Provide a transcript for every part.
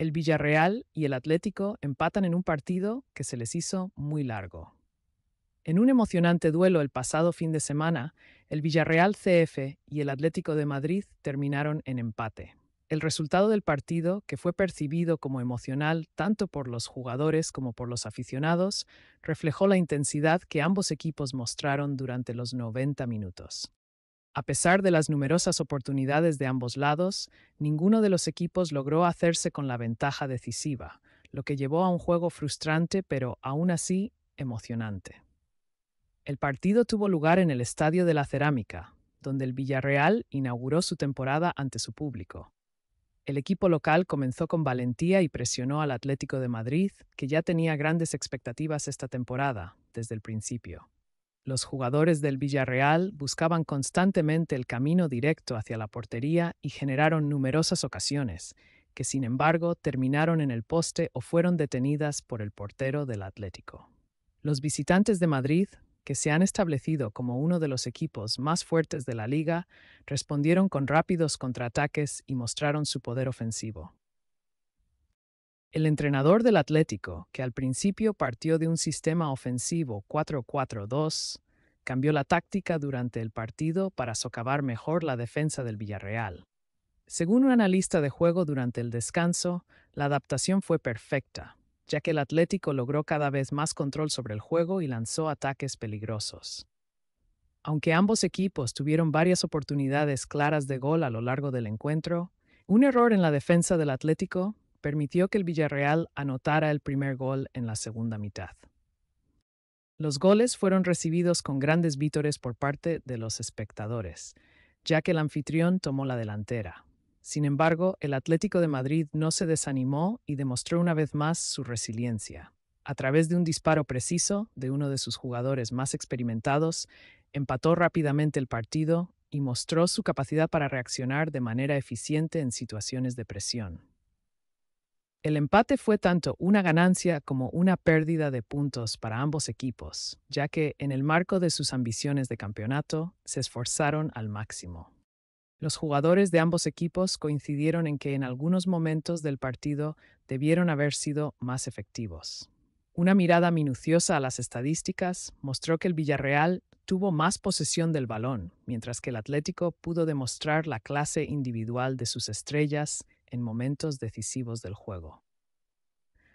el Villarreal y el Atlético empatan en un partido que se les hizo muy largo. En un emocionante duelo el pasado fin de semana, el Villarreal CF y el Atlético de Madrid terminaron en empate. El resultado del partido, que fue percibido como emocional tanto por los jugadores como por los aficionados, reflejó la intensidad que ambos equipos mostraron durante los 90 minutos. A pesar de las numerosas oportunidades de ambos lados, ninguno de los equipos logró hacerse con la ventaja decisiva, lo que llevó a un juego frustrante pero aún así emocionante. El partido tuvo lugar en el Estadio de la Cerámica, donde el Villarreal inauguró su temporada ante su público. El equipo local comenzó con valentía y presionó al Atlético de Madrid, que ya tenía grandes expectativas esta temporada, desde el principio. Los jugadores del Villarreal buscaban constantemente el camino directo hacia la portería y generaron numerosas ocasiones, que sin embargo terminaron en el poste o fueron detenidas por el portero del Atlético. Los visitantes de Madrid, que se han establecido como uno de los equipos más fuertes de la liga, respondieron con rápidos contraataques y mostraron su poder ofensivo. El entrenador del Atlético, que al principio partió de un sistema ofensivo 4-4-2, cambió la táctica durante el partido para socavar mejor la defensa del Villarreal. Según un analista de juego durante el descanso, la adaptación fue perfecta, ya que el Atlético logró cada vez más control sobre el juego y lanzó ataques peligrosos. Aunque ambos equipos tuvieron varias oportunidades claras de gol a lo largo del encuentro, un error en la defensa del Atlético permitió que el Villarreal anotara el primer gol en la segunda mitad. Los goles fueron recibidos con grandes vítores por parte de los espectadores, ya que el anfitrión tomó la delantera. Sin embargo, el Atlético de Madrid no se desanimó y demostró una vez más su resiliencia. A través de un disparo preciso de uno de sus jugadores más experimentados, empató rápidamente el partido y mostró su capacidad para reaccionar de manera eficiente en situaciones de presión. El empate fue tanto una ganancia como una pérdida de puntos para ambos equipos, ya que en el marco de sus ambiciones de campeonato se esforzaron al máximo. Los jugadores de ambos equipos coincidieron en que en algunos momentos del partido debieron haber sido más efectivos. Una mirada minuciosa a las estadísticas mostró que el Villarreal tuvo más posesión del balón, mientras que el Atlético pudo demostrar la clase individual de sus estrellas en momentos decisivos del juego.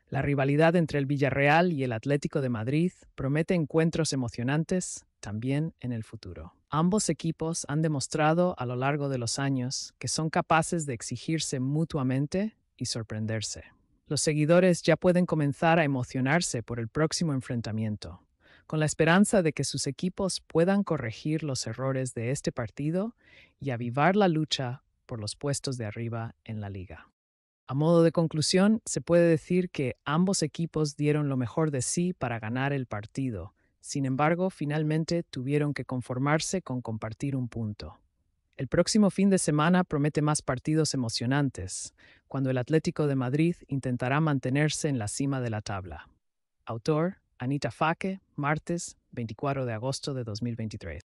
La rivalidad entre el Villarreal y el Atlético de Madrid promete encuentros emocionantes también en el futuro. Ambos equipos han demostrado a lo largo de los años que son capaces de exigirse mutuamente y sorprenderse. Los seguidores ya pueden comenzar a emocionarse por el próximo enfrentamiento, con la esperanza de que sus equipos puedan corregir los errores de este partido y avivar la lucha por los puestos de arriba en la liga. A modo de conclusión, se puede decir que ambos equipos dieron lo mejor de sí para ganar el partido. Sin embargo, finalmente tuvieron que conformarse con compartir un punto. El próximo fin de semana promete más partidos emocionantes, cuando el Atlético de Madrid intentará mantenerse en la cima de la tabla. Autor, Anita Faque, martes 24 de agosto de 2023.